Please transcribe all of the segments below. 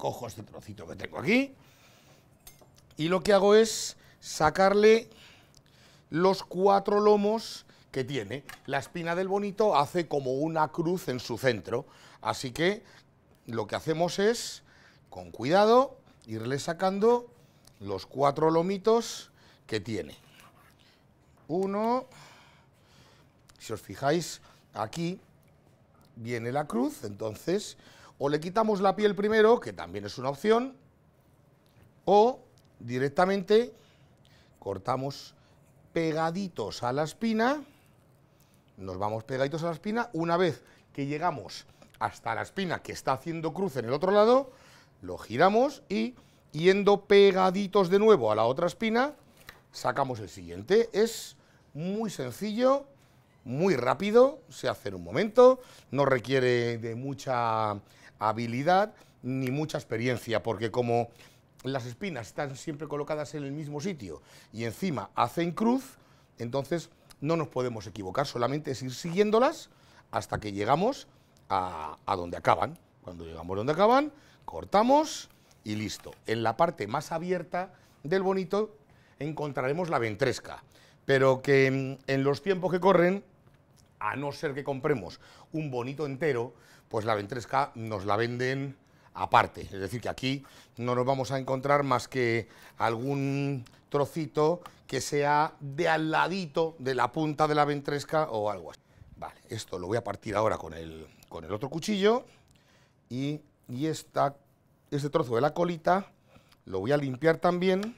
cojo este trocito que tengo aquí y lo que hago es sacarle los cuatro lomos que tiene. La espina del bonito hace como una cruz en su centro, así que lo que hacemos es, con cuidado, irle sacando los cuatro lomitos que tiene. Uno, si os fijáis, aquí viene la cruz, entonces o le quitamos la piel primero, que también es una opción, o directamente cortamos pegaditos a la espina, nos vamos pegaditos a la espina, una vez que llegamos hasta la espina que está haciendo cruce en el otro lado, lo giramos y yendo pegaditos de nuevo a la otra espina, sacamos el siguiente. Es muy sencillo, muy rápido, se hace en un momento, no requiere de mucha habilidad ni mucha experiencia, porque como las espinas están siempre colocadas en el mismo sitio y encima hacen cruz, entonces no nos podemos equivocar, solamente es ir siguiéndolas hasta que llegamos a, a donde acaban. Cuando llegamos donde acaban, cortamos y listo. En la parte más abierta del bonito encontraremos la ventresca, pero que en los tiempos que corren a no ser que compremos un bonito entero, pues la ventresca nos la venden aparte. Es decir, que aquí no nos vamos a encontrar más que algún trocito que sea de al ladito de la punta de la ventresca o algo así. Vale, esto lo voy a partir ahora con el, con el otro cuchillo y, y esta, este trozo de la colita lo voy a limpiar también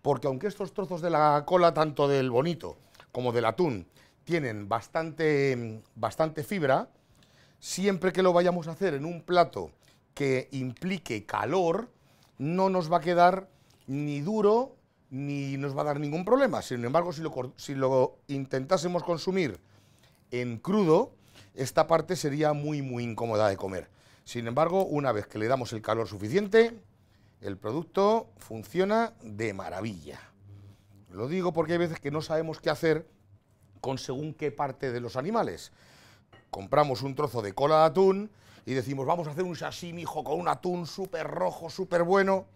porque aunque estos trozos de la cola, tanto del bonito como del atún, tienen bastante, bastante fibra, siempre que lo vayamos a hacer en un plato que implique calor, no nos va a quedar ni duro ni nos va a dar ningún problema. Sin embargo, si lo, si lo intentásemos consumir en crudo, esta parte sería muy, muy incómoda de comer. Sin embargo, una vez que le damos el calor suficiente, el producto funciona de maravilla. Lo digo porque hay veces que no sabemos qué hacer con según qué parte de los animales. Compramos un trozo de cola de atún y decimos, vamos a hacer un sashimi, con un atún súper rojo, súper bueno.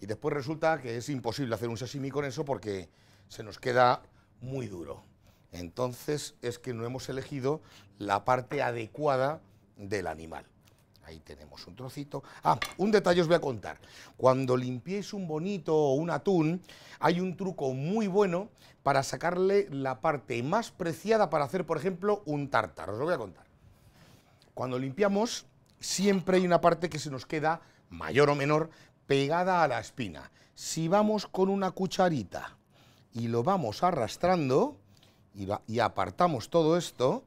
Y después resulta que es imposible hacer un sashimi con eso porque se nos queda muy duro. Entonces es que no hemos elegido la parte adecuada del animal. Ahí tenemos un trocito. Ah, un detalle os voy a contar. Cuando limpiéis un bonito o un atún, hay un truco muy bueno para sacarle la parte más preciada para hacer, por ejemplo, un tártaro. Os lo voy a contar. Cuando limpiamos, siempre hay una parte que se nos queda, mayor o menor, pegada a la espina. Si vamos con una cucharita y lo vamos arrastrando y, y apartamos todo esto,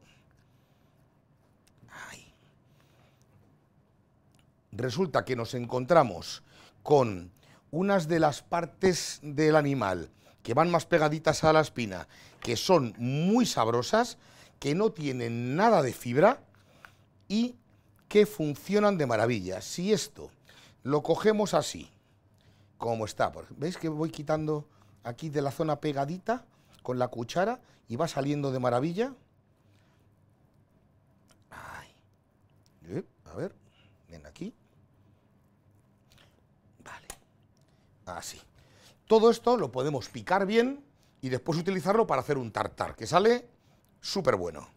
resulta que nos encontramos con unas de las partes del animal que van más pegaditas a la espina, que son muy sabrosas, que no tienen nada de fibra y que funcionan de maravilla. Si esto lo cogemos así, como está, ¿veis que voy quitando aquí de la zona pegadita con la cuchara y va saliendo de maravilla? Eh, a ver, ven aquí. así. Todo esto lo podemos picar bien y después utilizarlo para hacer un tartar, que sale súper bueno.